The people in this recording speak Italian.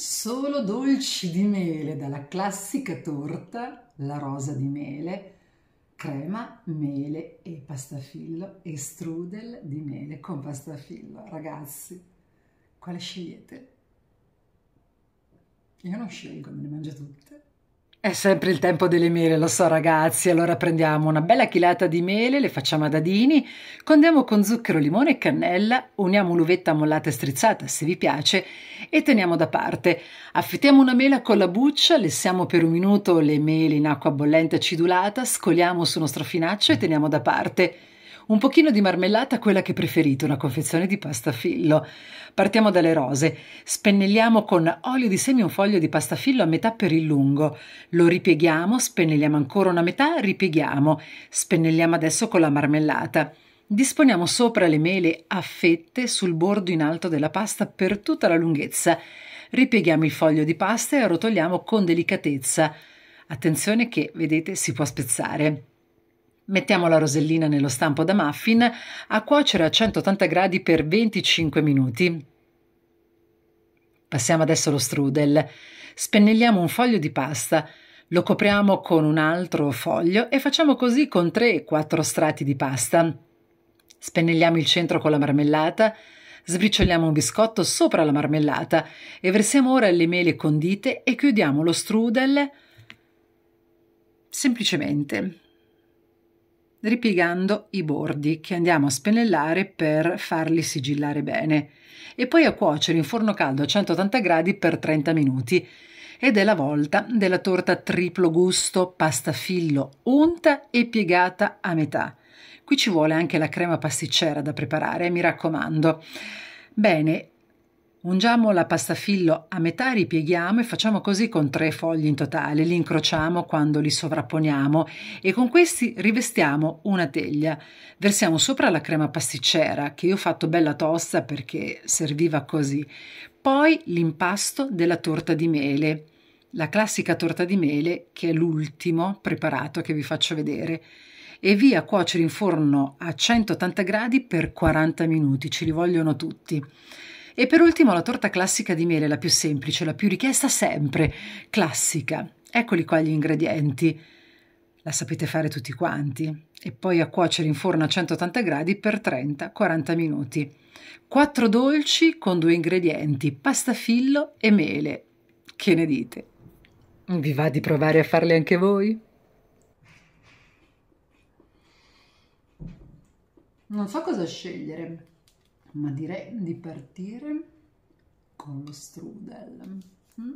Solo dolci di mele dalla classica torta, la rosa di mele, crema, mele e pastafillo e strudel di mele con pastafillo. Ragazzi, quale scegliete? Io non scelgo, me ne mangio tutte. È sempre il tempo delle mele, lo so ragazzi, allora prendiamo una bella chilata di mele, le facciamo a dadini, condiamo con zucchero, limone e cannella, uniamo l'uvetta mollata e strizzata se vi piace e teniamo da parte. Affettiamo una mela con la buccia, lessiamo per un minuto le mele in acqua bollente acidulata, scoliamo su uno strofinaccio e teniamo da parte. Un pochino di marmellata, quella che preferite, una confezione di pasta fillo. Partiamo dalle rose. Spennelliamo con olio di semi un foglio di pasta fillo a metà per il lungo. Lo ripieghiamo, spennelliamo ancora una metà, ripieghiamo. Spennelliamo adesso con la marmellata. Disponiamo sopra le mele a fette sul bordo in alto della pasta per tutta la lunghezza. Ripieghiamo il foglio di pasta e arrotoliamo con delicatezza. Attenzione che, vedete, si può spezzare. Mettiamo la rosellina nello stampo da muffin a cuocere a 180 gradi per 25 minuti. Passiamo adesso allo strudel. Spennelliamo un foglio di pasta, lo copriamo con un altro foglio e facciamo così con 3-4 strati di pasta. Spennelliamo il centro con la marmellata, sbricioliamo un biscotto sopra la marmellata e versiamo ora le mele condite e chiudiamo lo strudel semplicemente ripiegando i bordi che andiamo a spennellare per farli sigillare bene e poi a cuocere in forno caldo a 180 gradi per 30 minuti. Ed è la volta della torta triplo gusto, pasta fillo, unta e piegata a metà. Qui ci vuole anche la crema pasticcera da preparare, mi raccomando. Bene, Ungiamo la pasta fillo a metà, ripieghiamo e facciamo così con tre fogli in totale, li incrociamo quando li sovrapponiamo e con questi rivestiamo una teglia. Versiamo sopra la crema pasticcera che io ho fatto bella tosta perché serviva così. Poi l'impasto della torta di mele, la classica torta di mele che è l'ultimo preparato che vi faccio vedere e via a cuocere in forno a 180 gradi per 40 minuti, ce li vogliono tutti. E per ultimo la torta classica di mele, la più semplice, la più richiesta sempre, classica. Eccoli qua gli ingredienti. La sapete fare tutti quanti. E poi a cuocere in forno a 180 gradi per 30-40 minuti. Quattro dolci con due ingredienti, pasta fillo e mele. Che ne dite? Vi va di provare a farle anche voi? Non so cosa scegliere ma direi di partire con lo strudel mm?